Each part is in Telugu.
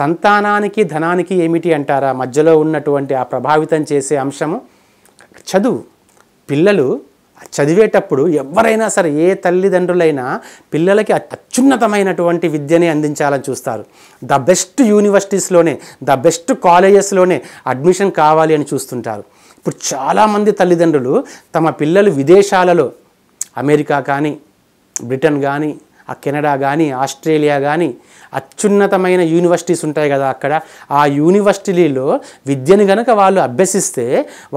సంతానానికి ధనానికి ఏమిటి అంటారా మధ్యలో ఉన్నటువంటి ఆ ప్రభావితం చేసే అంశము చదువు పిల్లలు చదివేటప్పుడు ఎవరైనా సరే ఏ తల్లిదండ్రులైనా పిల్లలకి అత్యున్నతమైనటువంటి విద్యని అందించాలని చూస్తారు ద బెస్ట్ యూనివర్సిటీస్లోనే ద బెస్ట్ కాలేజెస్లోనే అడ్మిషన్ కావాలి అని చూస్తుంటారు ఇప్పుడు చాలామంది తల్లిదండ్రులు తమ పిల్లలు విదేశాలలో అమెరికా కానీ బ్రిటన్ కానీ ఆ కెనడా కానీ ఆస్ట్రేలియా కానీ అత్యున్నతమైన యూనివర్సిటీస్ ఉంటాయి కదా అక్కడ ఆ యూనివర్సిటీలో విద్యను గనక వాళ్ళు అభ్యసిస్తే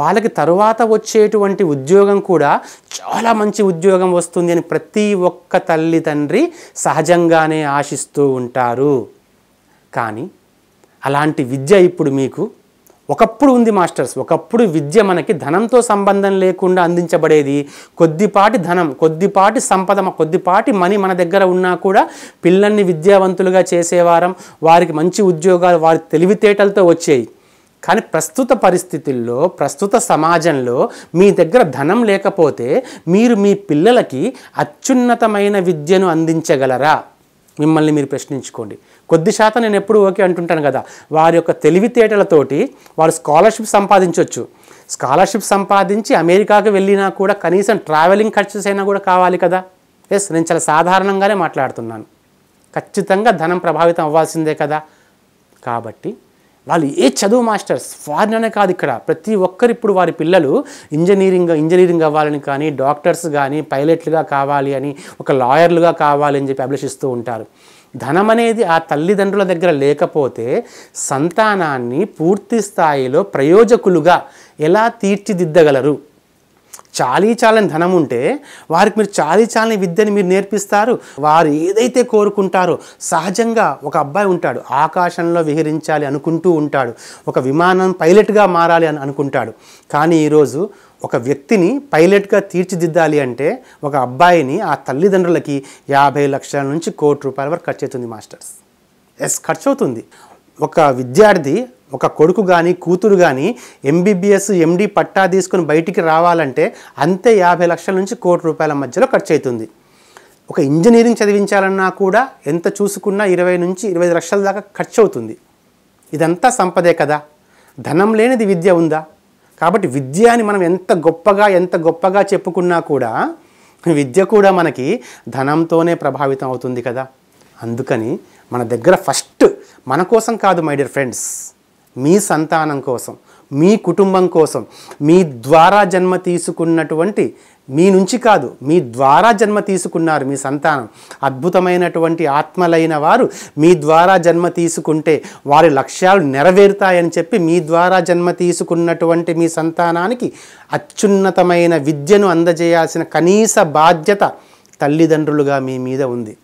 వాళ్ళకి తరువాత వచ్చేటువంటి ఉద్యోగం కూడా చాలా మంచి ఉద్యోగం వస్తుంది అని ప్రతి ఒక్క తల్లి తండ్రి సహజంగానే ఆశిస్తూ ఉంటారు కానీ అలాంటి విద్య ఇప్పుడు మీకు ఒకప్పుడు ఉంది మాస్టర్స్ ఒకప్పుడు విద్య మనకి ధనంతో సంబంధం లేకుండా అందించబడేది కొద్దిపాటి ధనం కొద్దిపాటి సంపద కొద్దిపాటి మనీ మన దగ్గర ఉన్నా కూడా పిల్లల్ని విద్యావంతులుగా చేసేవారం వారికి మంచి ఉద్యోగాలు వారి తెలివితేటలతో వచ్చేవి కానీ ప్రస్తుత పరిస్థితుల్లో ప్రస్తుత సమాజంలో మీ దగ్గర ధనం లేకపోతే మీరు మీ పిల్లలకి అత్యున్నతమైన విద్యను అందించగలరా మిమ్మల్ని మీరు ప్రశ్నించుకోండి కొద్ది శాతం నేను ఎప్పుడు ఓకే అంటుంటాను కదా వారి యొక్క తెలివితేటలతోటి వారు స్కాలర్షిప్ సంపాదించవచ్చు స్కాలర్షిప్ సంపాదించి అమెరికాకు వెళ్ళినా కూడా కనీసం ట్రావెలింగ్ ఖర్చుస్ అయినా కూడా కావాలి కదా ఎస్ నేను చాలా సాధారణంగానే మాట్లాడుతున్నాను ఖచ్చితంగా ధనం ప్రభావితం అవ్వాల్సిందే కదా కాబట్టి వాళ్ళు ఏ చదువు మాస్టర్స్ ఫారిన్ అనే కాదు ఇక్కడ ప్రతి ఒక్కరు ఇప్పుడు వారి పిల్లలు ఇంజనీరింగ్ ఇంజనీరింగ్ అవ్వాలని కానీ డాక్టర్స్ కానీ పైలట్లుగా కావాలి అని ఒక లాయర్లుగా కావాలి అని చెప్పి అభిలషిస్తూ ఉంటారు ధనం అనేది ఆ తల్లిదండ్రుల దగ్గర లేకపోతే సంతానాన్ని పూర్తి స్థాయిలో ప్రయోజకులుగా ఎలా తీర్చిదిద్దగలరు చాలీ చాలని ధనం ఉంటే వారికి మీరు చాలీ చాలని విద్యని మీరు నేర్పిస్తారు వారు ఏదైతే కోరుకుంటారో సహజంగా ఒక అబ్బాయి ఉంటాడు ఆకాశంలో విహరించాలి అనుకుంటూ ఉంటాడు ఒక విమానం పైలట్గా మారాలి అని అనుకుంటాడు కానీ ఈరోజు ఒక వ్యక్తిని పైలట్గా తీర్చిదిద్దాలి అంటే ఒక అబ్బాయిని ఆ తల్లిదండ్రులకి యాభై లక్షల నుంచి కోటి రూపాయల వరకు ఖర్చు అవుతుంది మాస్టర్స్ ఎస్ ఖర్చు అవుతుంది ఒక విద్యార్థి ఒక కొడుకు కానీ కూతురు కానీ ఎంబీబీఎస్ ఎండి పట్టా తీసుకుని బయటికి రావాలంటే అంతే యాభై లక్షల నుంచి కోటి రూపాయల మధ్యలో ఖర్చు అవుతుంది ఒక ఇంజనీరింగ్ చదివించాలన్నా కూడా ఎంత చూసుకున్నా ఇరవై నుంచి ఇరవై లక్షల దాకా ఖర్చు అవుతుంది ఇదంతా సంపదే కదా ధనం లేనిది విద్య ఉందా కాబట్టి విద్య అని మనం ఎంత గొప్పగా ఎంత గొప్పగా చెప్పుకున్నా కూడా విద్య కూడా మనకి ధనంతోనే ప్రభావితం అవుతుంది కదా అందుకని మన దగ్గర ఫస్ట్ మన కోసం కాదు మై డియర్ ఫ్రెండ్స్ మీ సంతానం కోసం మీ కుటుంబం కోసం మీ ద్వారా జన్మ తీసుకున్నటువంటి మీ నుంచి కాదు మీ ద్వారా జన్మ తీసుకున్నారు మీ సంతానం అద్భుతమైనటువంటి ఆత్మలైన వారు మీ ద్వారా జన్మ తీసుకుంటే వారి లక్ష్యాలు నెరవేరుతాయని చెప్పి మీ ద్వారా జన్మ తీసుకున్నటువంటి మీ సంతానానికి అత్యున్నతమైన విద్యను అందజేయాల్సిన కనీస బాధ్యత తల్లిదండ్రులుగా మీ మీద ఉంది